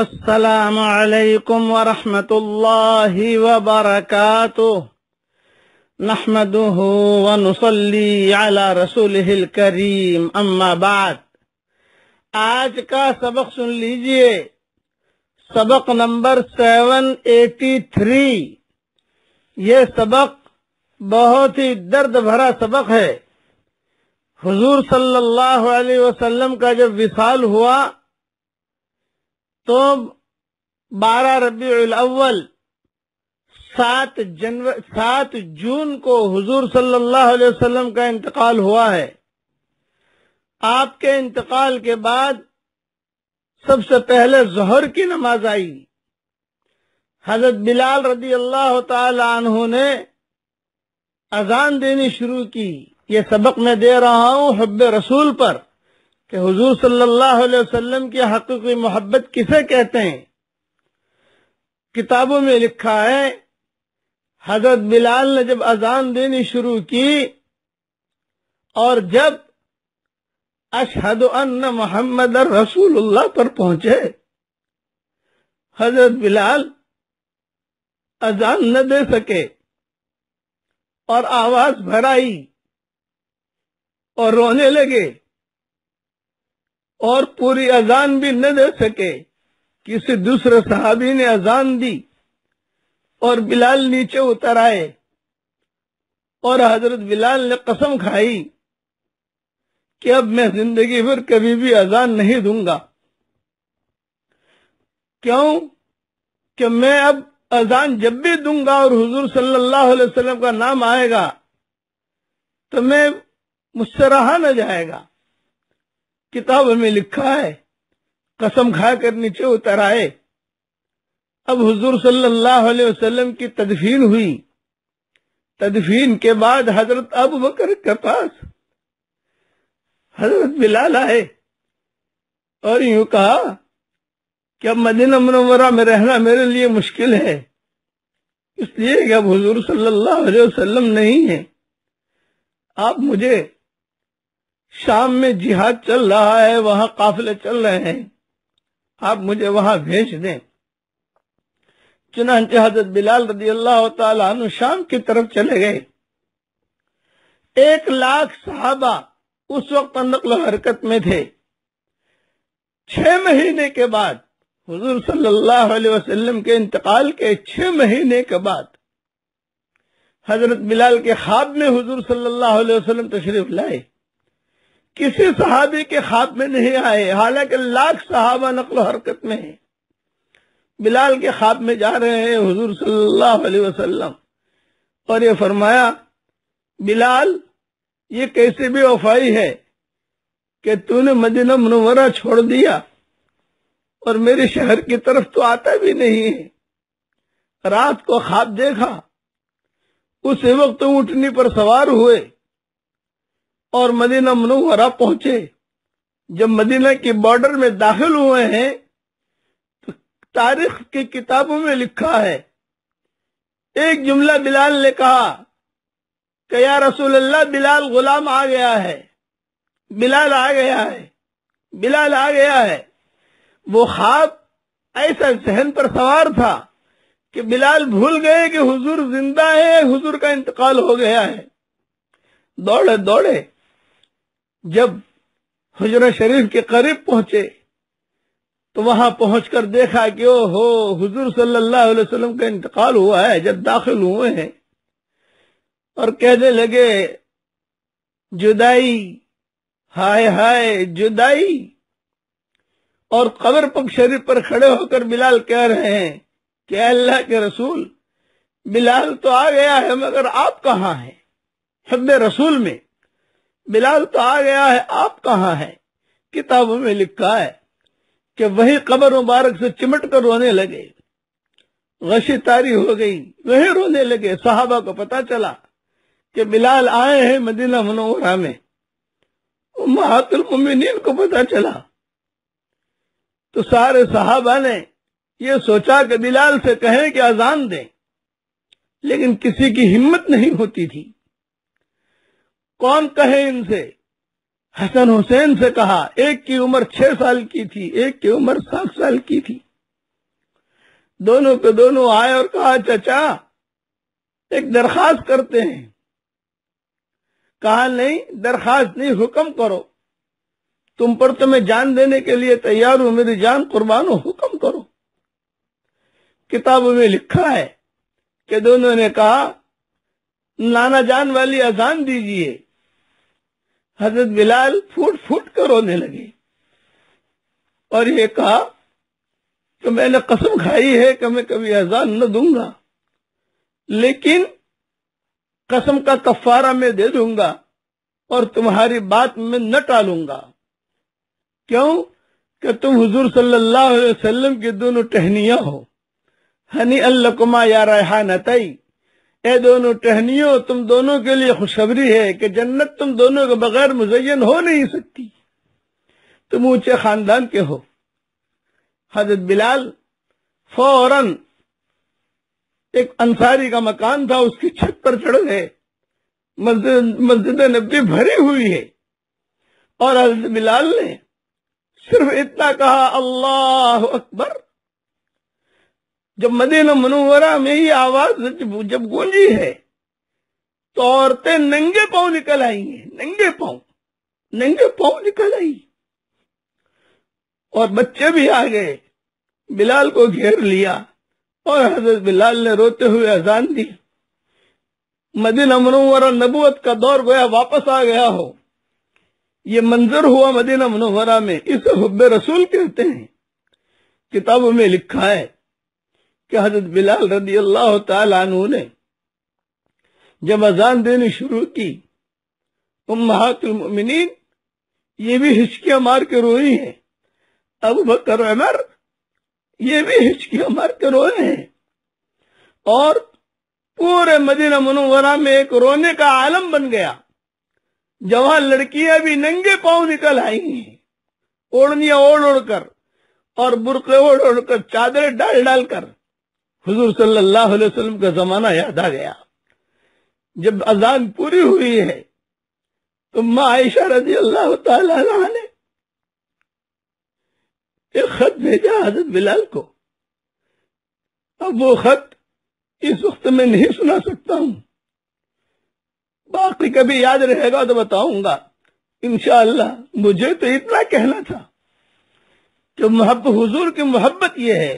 السلام عليكم ورحمة الله وبركاته نحمده ونصلي على رسوله الكريم أما بعد आज का सबक सुन लीजिए सबक नंबर सेवन एटी थ्री ये सबक बहुत ही दर्द भरा सबक है हुजूर सल्लल्लाहु अलैहि वसल्लम का जब विशाल हुआ तो बारह रबी अव्वल सात जनवरी सात जून को हुजूर सल्लल्लाहु अलैहि वसल्लम का इंतकाल हुआ है आपके इंतकाल के बाद सबसे पहले जहर की नमाज आई हजरत बिलाल रदी अल्लाह तहु ने अजान देनी शुरू की ये सबक मैं दे रहा हूँ हब रसूल पर कि हुजूर सल्लल्लाहु अलैहि वसल्लम की हक मोहब्बत किसे कहते हैं किताबों में लिखा है हजरत बिलाल ने जब अजान देनी शुरू की और जब अशहद अन्न मोहम्मद रसूलुल्लाह पर पहुंचे हजरत बिलाल अजान न दे सके और आवाज भराई और रोने लगे और पूरी अजान भी न दे सके किसी दूसरे साहबी ने अजान दी और बिलाल नीचे उतर आए और हजरत बिलाल ने कसम खाई कि अब मैं जिंदगी भर कभी भी अजान नहीं दूंगा क्यों कि मैं अब अजान जब भी दूंगा और हुजूर सल्लल्लाहु अलैहि वसल्लम का नाम आएगा तो मैं मुझसे रहा न जाएगा किताब में लिखा है कसम खा कर नीचे उतर आए अब हुजूर सल्लल्लाहु अलैहि वसल्लम की तदफीन हुई तदफीन के बाद हजरत अबू बकर के पास हजरत बिलाल आए और यूं कहा कि अब मदीना मनवरा में रहना मेरे लिए मुश्किल है इसलिए कि अब हुजूर सल्लल्लाहु अलैहि वसल्लम नहीं है आप मुझे शाम में जिहाद चल रहा है वहां काफिले चल रहे हैं आप मुझे वहां भेज दें चुनाच हजरत बिलाल रजी अल्लाह तु शाम की तरफ चले गए एक लाख साहबा उस वक्त नकल हरकत में थे छह महीने के बाद हुजूर सल्लल्लाहु अलैहि वसल्लम के इंतकाल के छह महीने के बाद हजरत बिलाल के खाब में हुजूर सल्लल्लाहु अलैहि वसल्लम तशरीफ लाए किसी सहाबी के खाब में नहीं आए हालांकि लाख सहाबा नकलो हरकत में है बिलाल के खाब में जा रहे हैं हुजूर सल्लल्लाहु अलैहि वसल्लम और ये फरमाया बिलाल ये कैसे भी वफाई है कि तूने मदीना मनवरा छोड़ दिया और मेरे शहर की तरफ तो आता भी नहीं है रात को खाब देखा उस वक्त तो ऊँटनी पर सवार हुए और मदीना मनोहरा पहुंचे जब मदीना के बॉर्डर में दाखिल हुए हैं तो तारीख की किताबों में लिखा है एक जुमला बिलाल ने कहा कि या रसूल अल्लाह बिलाल गुलाम आ गया है बिलाल आ गया है बिलाल आ गया है वो खाब ऐसा जहन पर सवार था कि बिलाल भूल गए कि हुजूर जिंदा है हुजूर का इंतकाल हो गया है दौड़े दौड़े जब हजर शरीफ के करीब पहुंचे तो वहां पहुंचकर देखा कि ओ हो हजूर सल्लल्लाहु अलैहि वसल्लम का इंतकाल हुआ है जब दाखिल हुए हैं और कहने लगे जुदाई हाय हाय जुदाई और कबर पक शरीफ पर खड़े होकर बिलाल कह रहे हैं कि अल्लाह के रसूल बिलाल तो आ गया है मगर आप कहा हैं हद रसूल में बिलाल तो आ गया है आप कहाँ हैं किताबों में लिखा है कि वही कबर मुबारक से चिमट कर रोने लगे गशी तारी हो गई वही रोने लगे साहबा को पता चला कि बिलाल आए हैं मदीना मनोहरा में महातुल मुमिनीन को पता चला तो सारे साहबा ने ये सोचा कि बिलाल से कहें कि अजान दें लेकिन किसी की हिम्मत नहीं होती थी कौन कहे इनसे हसन हुसैन से कहा एक की उम्र छह साल की थी एक की उम्र सात साल की थी दोनों के दोनों आए और कहा चचा एक दरखास्त करते हैं कहा नहीं दरखास्त नहीं हुक्म करो तुम पर तो मैं जान देने के लिए तैयार हूं मेरी जान कुर्बान हो हुक्म करो किताबों में लिखा है कि दोनों ने कहा नाना जान वाली अजान दीजिए हजरत बिलाल फूट फूट कर रोने लगे और ये कहा कि तो मैंने कसम खाई है कि मैं कभी अजान न दूंगा लेकिन कसम का कफारा मैं दे दूंगा और तुम्हारी बात में न टालूंगा क्यों कि तुम हुजूर सल्लल्लाहु अलैहि वसल्लम की दोनों टहनिया हो हनी अल्लाकुमा या रेहान अतई ए दोनों टहनियों तुम दोनों के लिए खुशखबरी है कि जन्नत तुम दोनों के बगैर मुजयन हो नहीं सकती तुम ऊंचे खानदान के हो हजरत बिलाल फौरन एक अंसारी का मकान था उसकी छत पर चढ़ गए मस्जिद नब्बी भरी हुई है और हजरत बिलाल ने सिर्फ इतना कहा अल्लाह अकबर जब मदीना मनोवरा में ही आवाज जब गूंजी है तो औरतें नंगे पांव निकल आई हैं नंगे पांव नंगे पांव निकल आई और बच्चे भी आ गए बिलाल को घेर लिया और हजरत बिलाल ने रोते हुए अजान दी मदीना मनोवरा नबूत का दौर गया वापस आ गया हो ये मंजर हुआ मदीना मनोवरा में इसे हुब्बे रसूल कहते हैं किताबों में लिखा है कि हजरत बिलाल रदी अल्लाह तु ने जब अजान देनी शुरू की उम्मातमिन ये भी हिचकियां मार के रोई हैं अब बकर अमर ये भी हिचकियां मार के रोए है हैं और पूरे मदीना मनोवरा में एक रोने का आलम बन गया जहां लड़कियां भी नंगे पांव निकल आई हैं ओढ़निया ओढ़ ओढ़ कर और बुरके ओढ़ ओढ़ कर चादरें डाल डाल कर हजूर सल्लल्लाहु अलैहि वसल्लम का जमाना याद आ गया जब अजान पूरी हुई है तो माँ आयशा रजी अल्लाह ने एक खत भेजा हजरत बिलाल को अब वो खत इस वक्त में नहीं सुना सकता हूँ बाकी कभी याद रहेगा तो बताऊंगा इनशाला मुझे तो इतना कहना था कि मोहब्बत हुजूर की मोहब्बत ये है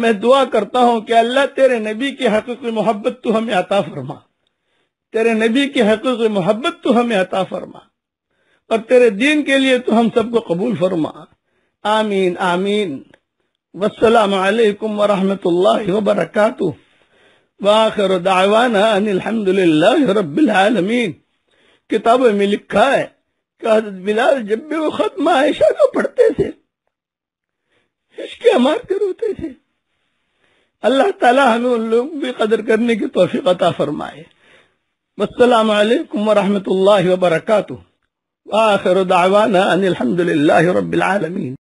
मैं दुआ करता हूँ कि अल्लाह तेरे नबी की हकूक मोहब्बत तू हमें अता फरमा तेरे नबी की हकूक मोहब्बत तू हमें अता फरमा और तेरे दीन के लिए तू हम सबको कबूल फरमा आमीन आमीन वसलम वरहमतुल्लाहि वबरकातुहू वाखिर दावाना अनिलहमदुलिल्लाह रब्बिल आलमीन किताबों में लिखा है कि हजरत बिलाल जब भी वो खत्म आयशा को पढ़ते थे इश्क़ अमार करते थे अल्लाह ताला हमें उन लोगों की कदर करने की तोफीक पता फरमाए बसलम वरहमत आखिर दावाना अनिलहमदिल्ला रबीआलमीन